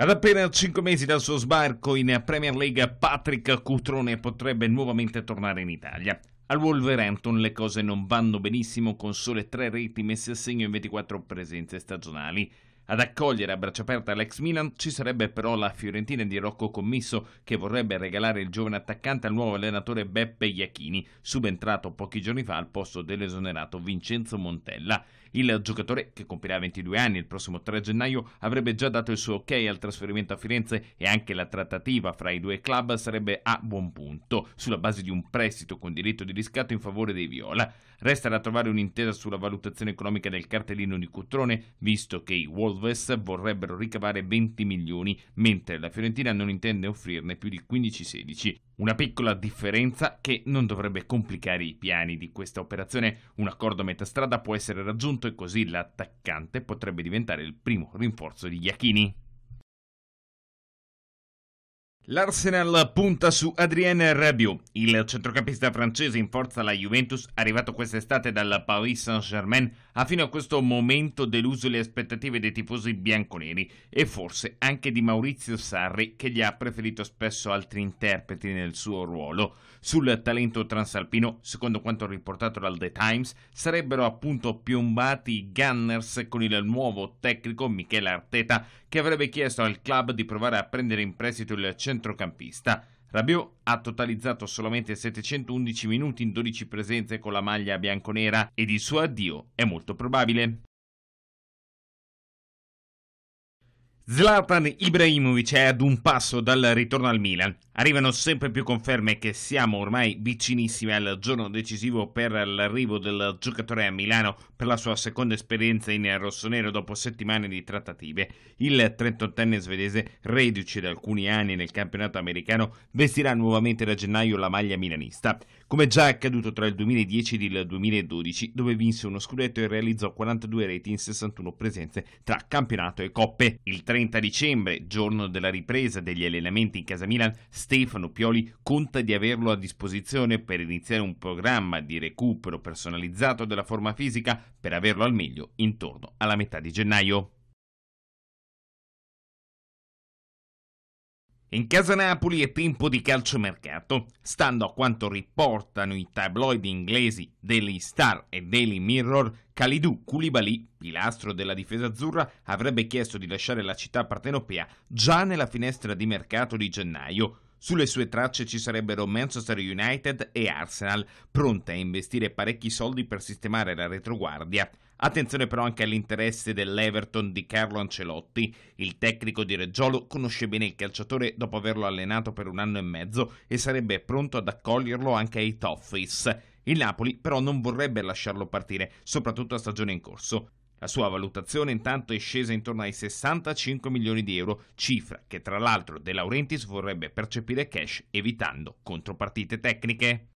Ad appena 5 mesi dal suo sbarco in Premier League, Patrick Cutrone potrebbe nuovamente tornare in Italia. Al Wolverhampton le cose non vanno benissimo con sole tre reti messe a segno in 24 presenze stagionali. Ad accogliere a braccia aperte l'ex Milan ci sarebbe però la Fiorentina di Rocco Commisso che vorrebbe regalare il giovane attaccante al nuovo allenatore Beppe Iachini, subentrato pochi giorni fa al posto dell'esonerato Vincenzo Montella. Il giocatore, che compirà 22 anni il prossimo 3 gennaio, avrebbe già dato il suo ok al trasferimento a Firenze e anche la trattativa fra i due club sarebbe a buon punto, sulla base di un prestito con diritto di riscatto in favore dei Viola. Resta da trovare un'intesa sulla valutazione economica del cartellino di Cutrone, visto che i Wolves Alves vorrebbero ricavare 20 milioni, mentre la Fiorentina non intende offrirne più di 15-16. Una piccola differenza che non dovrebbe complicare i piani di questa operazione. Un accordo a metà strada può essere raggiunto e così l'attaccante potrebbe diventare il primo rinforzo di Iachini. L'Arsenal punta su Adrien Rabiot, il centrocampista francese in forza alla Juventus, arrivato quest'estate dal Paris Saint-Germain, ha ah, fino a questo momento deluso le aspettative dei tifosi bianconeri e forse anche di Maurizio Sarri che gli ha preferito spesso altri interpreti nel suo ruolo. Sul talento transalpino, secondo quanto riportato dal The Times, sarebbero appunto piombati i Gunners con il nuovo tecnico Michele Arteta che avrebbe chiesto al club di provare a prendere in prestito il centrocampista. Rabiot ha totalizzato solamente 711 minuti in 12 presenze con la maglia bianconera ed il suo addio è molto probabile. Zlatan Ibrahimovic è ad un passo dal ritorno al Milan. Arrivano sempre più conferme che siamo ormai vicinissimi al giorno decisivo per l'arrivo del giocatore a Milano per la sua seconda esperienza in rossonero dopo settimane di trattative. Il 38enne svedese, reduce da alcuni anni nel campionato americano, vestirà nuovamente da gennaio la maglia milanista. Come già accaduto tra il 2010 ed il 2012, dove vinse uno scudetto e realizzò 42 reti in 61 presenze tra campionato e coppe. Il 30 30 dicembre, giorno della ripresa degli allenamenti in casa Milan, Stefano Pioli conta di averlo a disposizione per iniziare un programma di recupero personalizzato della forma fisica per averlo al meglio intorno alla metà di gennaio. In casa Napoli è tempo di calciomercato. Stando a quanto riportano i tabloid inglesi Daily Star e Daily Mirror, Khalidou Koulibaly, pilastro della difesa azzurra, avrebbe chiesto di lasciare la città partenopea già nella finestra di mercato di gennaio. Sulle sue tracce ci sarebbero Manchester United e Arsenal, pronte a investire parecchi soldi per sistemare la retroguardia. Attenzione però anche all'interesse dell'Everton di Carlo Ancelotti. Il tecnico di Reggiolo conosce bene il calciatore dopo averlo allenato per un anno e mezzo e sarebbe pronto ad accoglierlo anche ai Toffees. Il Napoli però non vorrebbe lasciarlo partire, soprattutto a stagione in corso. La sua valutazione intanto è scesa intorno ai 65 milioni di euro, cifra che tra l'altro De Laurentiis vorrebbe percepire cash evitando contropartite tecniche.